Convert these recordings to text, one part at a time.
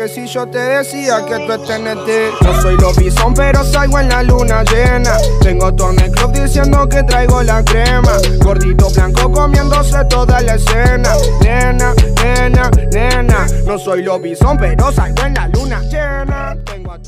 que si yo te decía que tú estás en No soy lobizón, pero salgo en la luna llena. Tengo a Tony diciendo que traigo la crema. Gordito blanco comiéndose toda la escena. Nena, nena, nena. No soy lobizón, pero salgo en la luna llena. Tengo a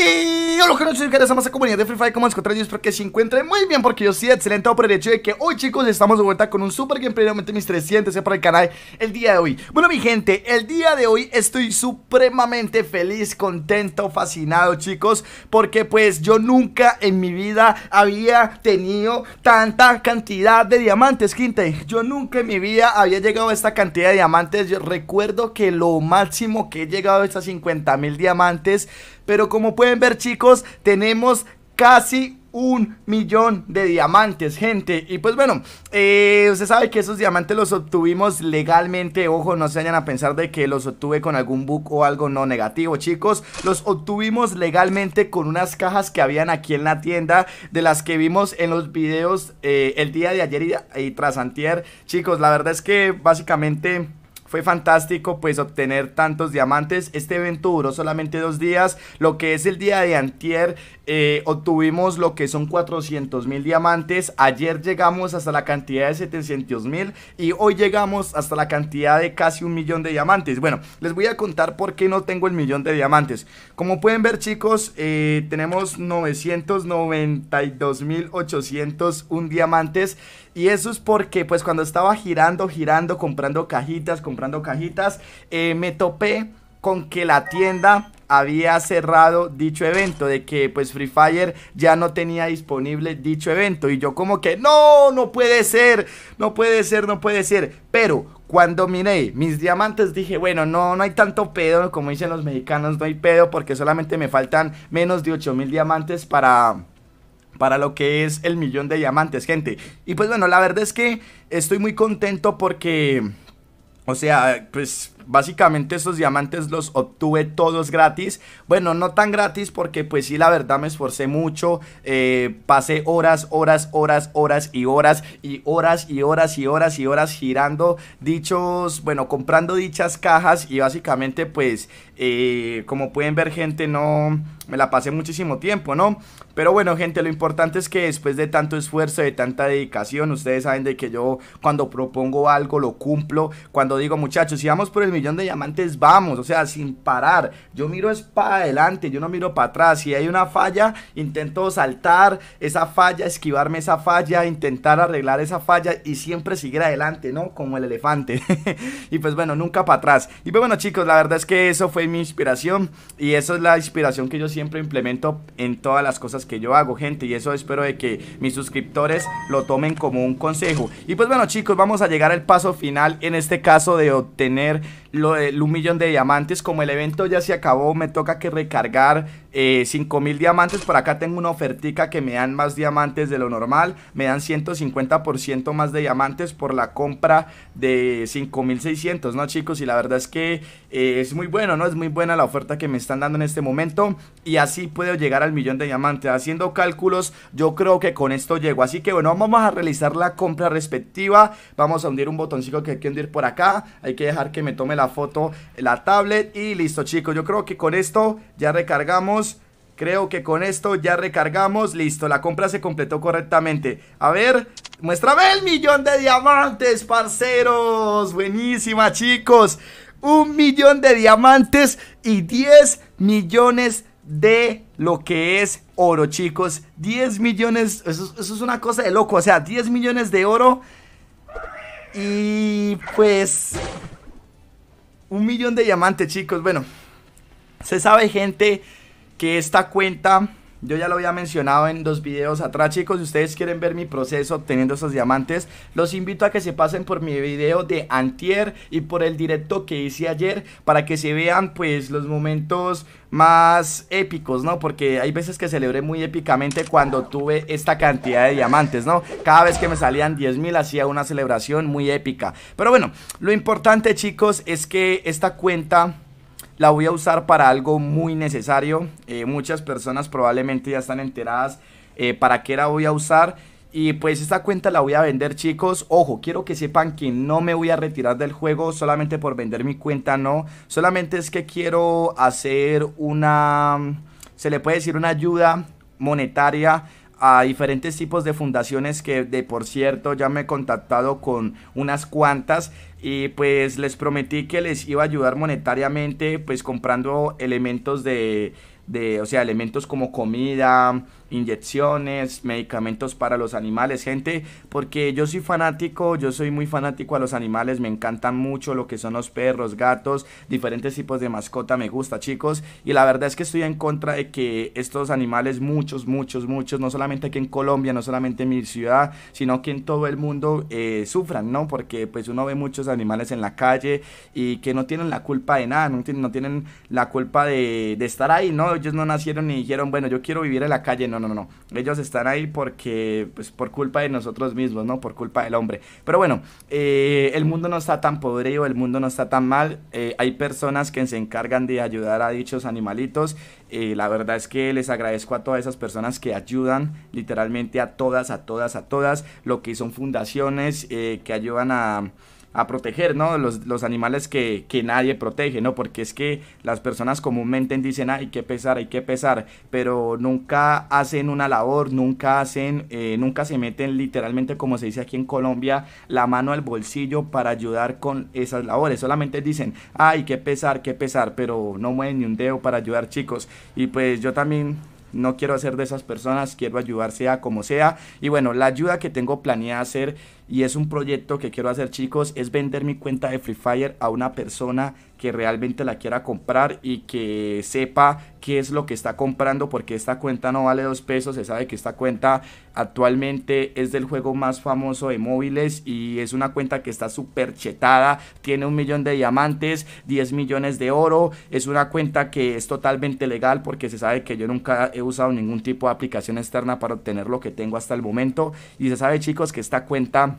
y hola, buenas noches, estamos a comunidad de Free Fire, como encontrar? Yo espero que se encuentren muy bien porque yo sí, excelente por el hecho de que hoy chicos estamos de vuelta con un super gameplay realmente mis 300 para el canal el día de hoy Bueno mi gente, el día de hoy estoy supremamente feliz, contento, fascinado chicos Porque pues yo nunca en mi vida había tenido tanta cantidad de diamantes, gente Yo nunca en mi vida había llegado a esta cantidad de diamantes recuerdo que lo máximo que he llegado a estas 50 mil diamantes pero como pueden ver chicos, tenemos casi un millón de diamantes, gente. Y pues bueno, eh, usted sabe que esos diamantes los obtuvimos legalmente. Ojo, no se vayan a pensar de que los obtuve con algún bug o algo no negativo, chicos. Los obtuvimos legalmente con unas cajas que habían aquí en la tienda, de las que vimos en los videos eh, el día de ayer y, y tras antier. Chicos, la verdad es que básicamente fue fantástico pues obtener tantos diamantes. Este evento duró solamente dos días. Lo que es el día de antier eh, obtuvimos lo que son 400 mil diamantes. Ayer llegamos hasta la cantidad de 700 mil y hoy llegamos hasta la cantidad de casi un millón de diamantes. Bueno, les voy a contar por qué no tengo el millón de diamantes. Como pueden ver chicos, eh, tenemos 992 mil 801 diamantes. Y eso es porque pues cuando estaba girando, girando, comprando cajitas, comprando cajitas, eh, me topé con que la tienda había cerrado dicho evento, de que pues Free Fire ya no tenía disponible dicho evento. Y yo como que, no, no puede ser, no puede ser, no puede ser. Pero cuando miré mis diamantes dije, bueno, no, no hay tanto pedo, como dicen los mexicanos, no hay pedo porque solamente me faltan menos de 8 mil diamantes para para lo que es el millón de diamantes, gente. Y pues bueno, la verdad es que estoy muy contento porque, o sea, pues básicamente esos diamantes los obtuve todos gratis. Bueno, no tan gratis porque pues sí, la verdad me esforcé mucho. Eh, pasé horas, horas, horas, horas y horas y horas y horas y horas y horas girando dichos, bueno, comprando dichas cajas y básicamente pues eh, como pueden ver, gente, no me la pasé muchísimo tiempo, ¿no? Pero bueno, gente, lo importante es que después de tanto esfuerzo, de tanta dedicación, ustedes saben de que yo cuando propongo algo lo cumplo. Cuando digo, muchachos, si vamos por el millón de diamantes, vamos, o sea, sin parar. Yo miro es para adelante, yo no miro para atrás. Si hay una falla, intento saltar esa falla, esquivarme esa falla, intentar arreglar esa falla y siempre seguir adelante, ¿no? Como el elefante. y pues bueno, nunca para atrás. Y pues bueno, chicos, la verdad es que eso fue mi inspiración y eso es la inspiración que yo siempre implemento en todas las cosas que yo hago, gente. Y eso espero de que mis suscriptores lo tomen como un consejo. Y pues bueno, chicos, vamos a llegar al paso final en este caso de obtener lo un millón de diamantes. Como el evento ya se acabó, me toca que recargar 5.000 eh, mil diamantes. Por acá tengo una ofertica que me dan más diamantes de lo normal. Me dan 150% más de diamantes por la compra de 5600, ¿no, chicos? Y la verdad es que eh, es muy bueno, ¿no? Es muy buena la oferta que me están dando en este momento. Y así puedo llegar al millón de diamantes. Haciendo cálculos, yo creo que con esto llego. Así que bueno, vamos a realizar la compra respectiva. Vamos a hundir un botoncito que hay que hundir por acá. Hay que dejar que me tome la foto, la tablet y listo chicos. Yo creo que con esto ya recargamos. Creo que con esto ya recargamos. Listo, la compra se completó correctamente. A ver, muéstrame el millón de diamantes, parceros. Buenísima chicos. Un millón de diamantes y 10 millones de lo que es oro, chicos. 10 millones, eso, eso, es una cosa de loco, o sea, 10 millones de oro. Y pues un millón de diamantes, chicos. Bueno, se sabe gente que esta cuenta yo ya lo había mencionado en dos videos atrás, chicos. Si ustedes quieren ver mi proceso obteniendo esos diamantes, los invito a que se pasen por mi video de antier y por el directo que hice ayer para que se vean pues los momentos más épicos, ¿no? Porque hay veces que celebré muy épicamente cuando tuve esta cantidad de diamantes, ¿no? Cada vez que me salían 10.000 hacía una celebración muy épica. Pero bueno, lo importante, chicos, es que esta cuenta la voy a usar para algo muy necesario. Eh, muchas personas probablemente ya están enteradas eh, para qué la voy a usar. Y pues esta cuenta la voy a vender chicos. Ojo, quiero que sepan que no me voy a retirar del juego solamente por vender mi cuenta, no. Solamente es que quiero hacer una... Se le puede decir una ayuda monetaria a diferentes tipos de fundaciones que de por cierto ya me he contactado con unas cuantas y pues les prometí que les iba a ayudar monetariamente pues comprando elementos de, de o sea, elementos como comida, inyecciones, medicamentos para los animales, gente, porque yo soy fanático, yo soy muy fanático a los animales, me encantan mucho lo que son los perros, gatos, diferentes tipos de mascota, me gusta, chicos, y la verdad es que estoy en contra de que estos animales, muchos, muchos, muchos, no solamente aquí en Colombia, no solamente en mi ciudad, sino que en todo el mundo eh, sufran, ¿no? Porque pues uno ve muchos animales en la calle y que no tienen la culpa de nada, no tienen, la culpa de, de estar ahí, ¿no? Ellos no nacieron ni dijeron, bueno, yo quiero vivir en la calle, ¿no? no, no, no. Ellos están ahí porque, pues, por culpa de nosotros mismos, ¿no? Por culpa del hombre. Pero bueno, eh, el mundo no está tan podrido, el mundo no está tan mal. Eh, hay personas que se encargan de ayudar a dichos animalitos. Eh, la verdad es que les agradezco a todas esas personas que ayudan, literalmente a todas, a todas, a todas. Lo que son fundaciones que ayudan a a proteger, ¿no? Los, animales que, nadie protege, ¿no? Porque es que las personas comúnmente dicen, ay hay que pesar, hay que pesar, pero nunca hacen una labor, nunca hacen, eh, nunca se meten literalmente, como se dice aquí en Colombia, la mano al bolsillo para ayudar con esas labores. Solamente dicen, ay hay que pesar, que pesar, pero no mueven ni un dedo para ayudar chicos. Y pues yo también no quiero hacer de esas personas, quiero ayudar sea como sea. Y bueno, la ayuda que tengo planeada hacer y es un proyecto que quiero hacer chicos, es vender mi cuenta de Free Fire a una persona que realmente la quiera comprar y que sepa qué es lo que está comprando porque esta cuenta no vale dos pesos, se sabe que esta cuenta actualmente es del juego más famoso de móviles y es una cuenta que está súper chetada, tiene un millón de diamantes, 10 millones de oro, es una cuenta que es totalmente legal porque se sabe que yo nunca he usado ningún tipo de aplicación externa para obtener lo que tengo hasta el momento y se sabe chicos que esta cuenta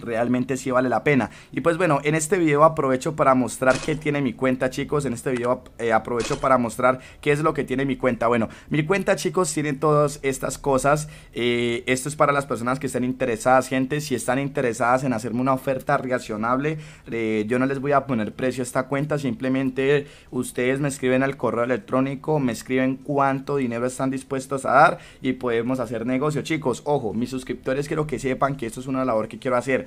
realmente sí vale la pena. Y pues bueno, en este video aprovecho para mostrar qué tiene mi cuenta, chicos. En este video eh, aprovecho para mostrar qué es lo que tiene mi cuenta. Bueno, mi cuenta, chicos, tiene todas estas cosas. Eh, esto es para las personas que estén interesadas, gente. Si están interesadas en hacerme una oferta reaccionable, eh, yo no les voy a poner precio a esta cuenta. Simplemente ustedes me escriben al correo electrónico, me escriben cuánto dinero están dispuestos a dar y podemos hacer negocio, chicos. Ojo, mis suscriptores quiero que sepan que esto es una labor que quiero hacer.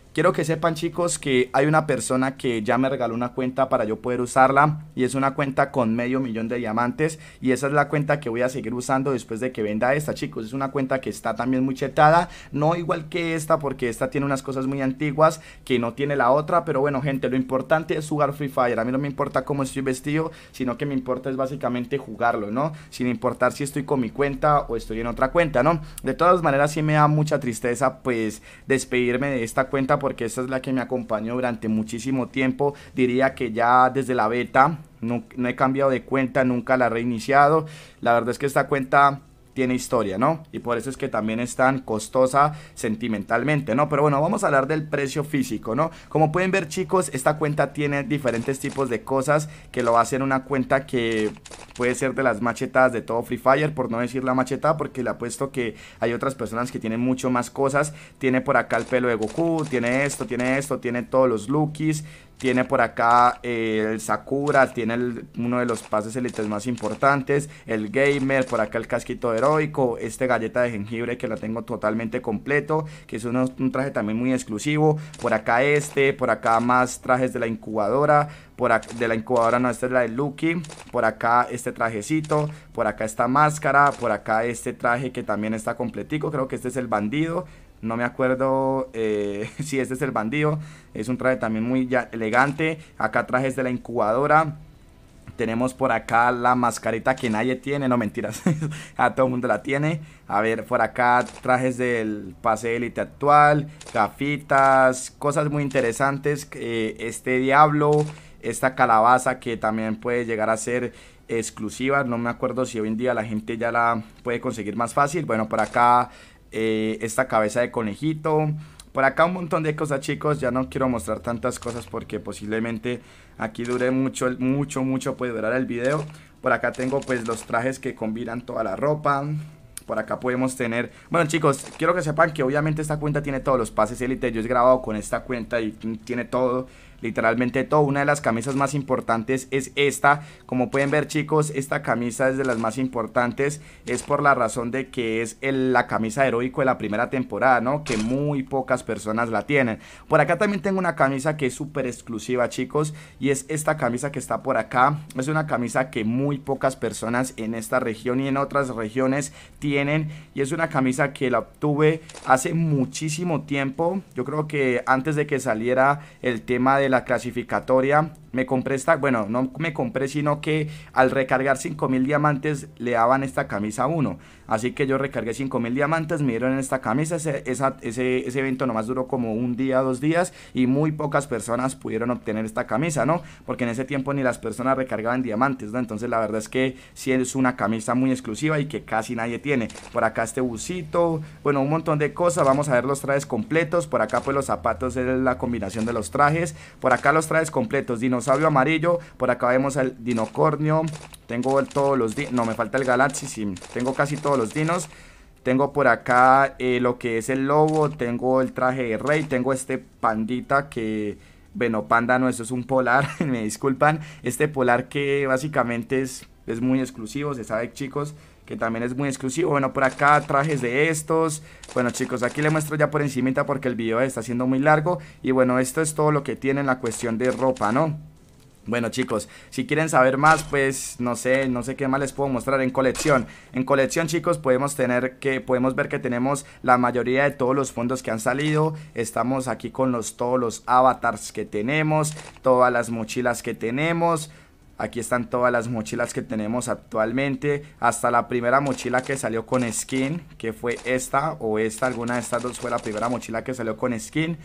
Quiero que sepan chicos que hay una persona que ya me regaló una cuenta para yo poder usarla y es una cuenta con medio millón de diamantes y esa es la cuenta que voy a seguir usando después de que venda esta chicos. Es una cuenta que está también muy chetada, no igual que esta porque esta tiene unas cosas muy antiguas que no tiene la otra, pero bueno gente, lo importante es jugar Free Fire. A mí no me importa cómo estoy vestido, sino que me importa es básicamente jugarlo, ¿no? Sin importar si estoy con mi cuenta o estoy en otra cuenta, ¿no? De todas maneras sí me da mucha tristeza pues despedirme de esta cuenta porque esta es la que me acompañó durante muchísimo tiempo. Diría que ya desde la beta no, he cambiado de cuenta, nunca la he reiniciado. La verdad es que esta cuenta tiene historia, ¿no? Y por eso es que también es tan costosa sentimentalmente, ¿no? Pero bueno, vamos a hablar del precio físico, ¿no? Como pueden ver, chicos, esta cuenta tiene diferentes tipos de cosas que lo hacen una cuenta que puede ser de las machetas de todo Free Fire, por no decir la macheta... porque le apuesto que hay otras personas que tienen mucho más cosas. Tiene por acá el pelo de Goku, tiene esto, tiene esto, tiene todos los lookies, tiene por acá eh, el Sakura, tiene uno de los pases élites más importantes, el Gamer, por acá el casquito heroico, este galleta de jengibre que la tengo totalmente completo, que es un traje también muy exclusivo, por acá este, por acá más trajes de la incubadora, por de la incubadora no, esta es la de Lucky, por acá este trajecito, por acá esta máscara, por acá este traje que también está completico, creo que este es el bandido, no me acuerdo eh, si este es el bandido, es un traje también muy elegante, acá trajes de la incubadora, tenemos por acá la mascarita que nadie tiene, no mentiras, a todo el mundo la tiene. A ver, por acá trajes del pase élite actual, gafitas, cosas muy interesantes. Eh, este diablo, esta calabaza que también puede llegar a ser exclusiva. No me acuerdo si hoy en día la gente ya la puede conseguir más fácil. Bueno, por acá eh, esta cabeza de conejito. Por acá un montón de cosas chicos, ya no quiero mostrar tantas cosas porque posiblemente aquí dure mucho, mucho, mucho puede durar el video. Por acá tengo pues los trajes que combinan toda la ropa. Por acá podemos tener... Bueno chicos, quiero que sepan que obviamente esta cuenta tiene todos los pases élite. Yo he grabado con esta cuenta y tiene todo literalmente todo. Una de las camisas más importantes es esta. Como pueden ver chicos, esta camisa es de las más importantes. Es por la razón de que es la camisa heroico de la primera temporada, ¿no? Que muy pocas personas la tienen. Por acá también tengo una camisa que es súper exclusiva chicos. Y es esta camisa que está por acá. Es una camisa que muy pocas personas en esta región y en otras regiones tienen. Y es una camisa que la obtuve hace muchísimo tiempo. Yo creo que antes de que saliera el tema de la clasificatoria, me compré esta, bueno, no me compré, sino que al recargar 5000 diamantes le daban esta camisa a uno. Así que yo recargué 5000 diamantes, me dieron esta camisa. Ese, ese, evento nomás duró como un día, dos días y muy pocas personas pudieron obtener esta camisa, ¿no? Porque en ese tiempo ni las personas recargaban diamantes, ¿no? Entonces la verdad es que si es una camisa muy exclusiva y que casi nadie tiene. Por acá este busito, bueno, un montón de cosas. Vamos a ver los trajes completos. Por acá pues los zapatos es la combinación de los trajes. Por acá los traes completos. Dinosaurio amarillo. Por acá vemos el dinocornio. Tengo todos los dinos. No, me falta el galaxy. tengo casi todos los dinos. Tengo por acá eh, lo que es el lobo. Tengo el traje de rey. Tengo este pandita que... Bueno, panda no, eso es un polar, me disculpan. Este polar que básicamente es, es muy exclusivo, se sabe chicos que también es muy exclusivo. Bueno, por acá trajes de estos. Bueno, chicos, aquí les muestro ya por encimita porque el video está siendo muy largo. Y bueno, esto es todo lo que tiene la cuestión de ropa, ¿no? Bueno chicos, si quieren saber más, pues no sé, no sé qué más les puedo mostrar en colección. En colección chicos podemos tener que, podemos ver que tenemos la mayoría de todos los fondos que han salido. Estamos aquí con los, todos los avatars que tenemos, todas las mochilas que tenemos. Aquí están todas las mochilas que tenemos actualmente. Hasta la primera mochila que salió con skin, que fue esta o esta. Alguna de estas dos fue la primera mochila que salió con skin.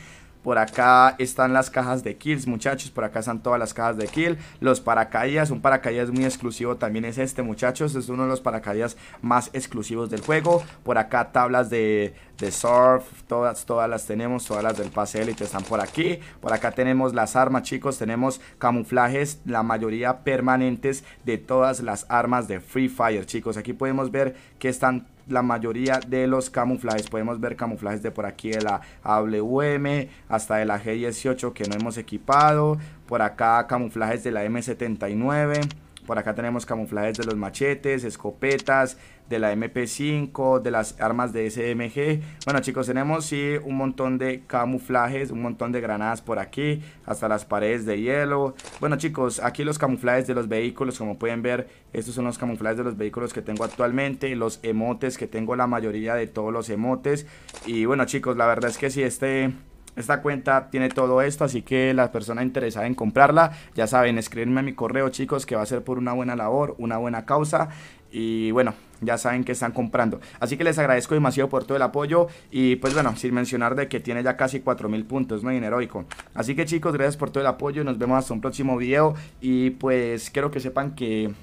Por acá están las cajas de kills, muchachos. Por acá están todas las cajas de kill. Los paracaídas, un paracaídas muy exclusivo también es este, muchachos. Es uno de los paracaídas más exclusivos del juego. Por acá tablas de, de surf, todas, todas las tenemos, todas las del pase élite están por aquí. Por acá tenemos las armas, chicos, tenemos camuflajes, la mayoría permanentes de todas las armas de Free Fire, chicos. Aquí podemos ver que están la mayoría de los camuflajes. Podemos ver camuflajes de por aquí de la AWM hasta de la G18 que no hemos equipado. Por acá camuflajes de la M79 por acá tenemos camuflajes de los machetes, escopetas, de la MP5, de las armas de SMG. Bueno chicos, tenemos sí un montón de camuflajes, un montón de granadas por aquí, hasta las paredes de hielo. Bueno chicos, aquí los camuflajes de los vehículos, como pueden ver, estos son los camuflajes de los vehículos que tengo actualmente, los emotes que tengo la mayoría de todos los emotes. Y bueno chicos, la verdad es que si este esta cuenta tiene todo esto, así que las persona interesadas en comprarla, ya saben, escribirme a mi correo, chicos, que va a ser por una buena labor, una buena causa. Y bueno, ya saben que están comprando. Así que les agradezco demasiado por todo el apoyo. Y pues bueno, sin mencionar de que tiene ya casi 4000 puntos, no dinero heroico. Así que chicos, gracias por todo el apoyo. Nos vemos hasta un próximo video. Y pues quiero que sepan que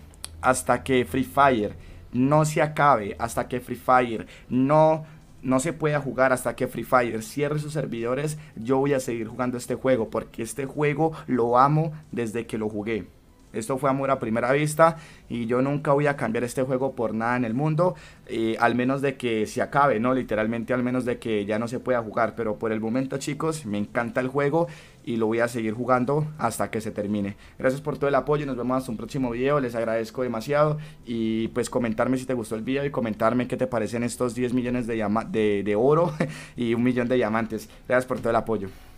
hasta que Free Fire no se acabe, hasta que Free Fire no no se pueda jugar hasta que Free Fire cierre sus servidores, yo voy a seguir jugando este juego porque este juego lo amo desde que lo jugué. Esto fue amor a primera vista y yo nunca voy a cambiar este juego por nada en el mundo, eh, al menos de que se acabe, ¿no? Literalmente al menos de que ya no se pueda jugar, pero por el momento chicos, me encanta el juego y lo voy a seguir jugando hasta que se termine. Gracias por todo el apoyo, y nos vemos hasta un próximo video, les agradezco demasiado y pues comentarme si te gustó el video y comentarme qué te parecen estos 10 millones de, de, de oro y un millón de diamantes. Gracias por todo el apoyo.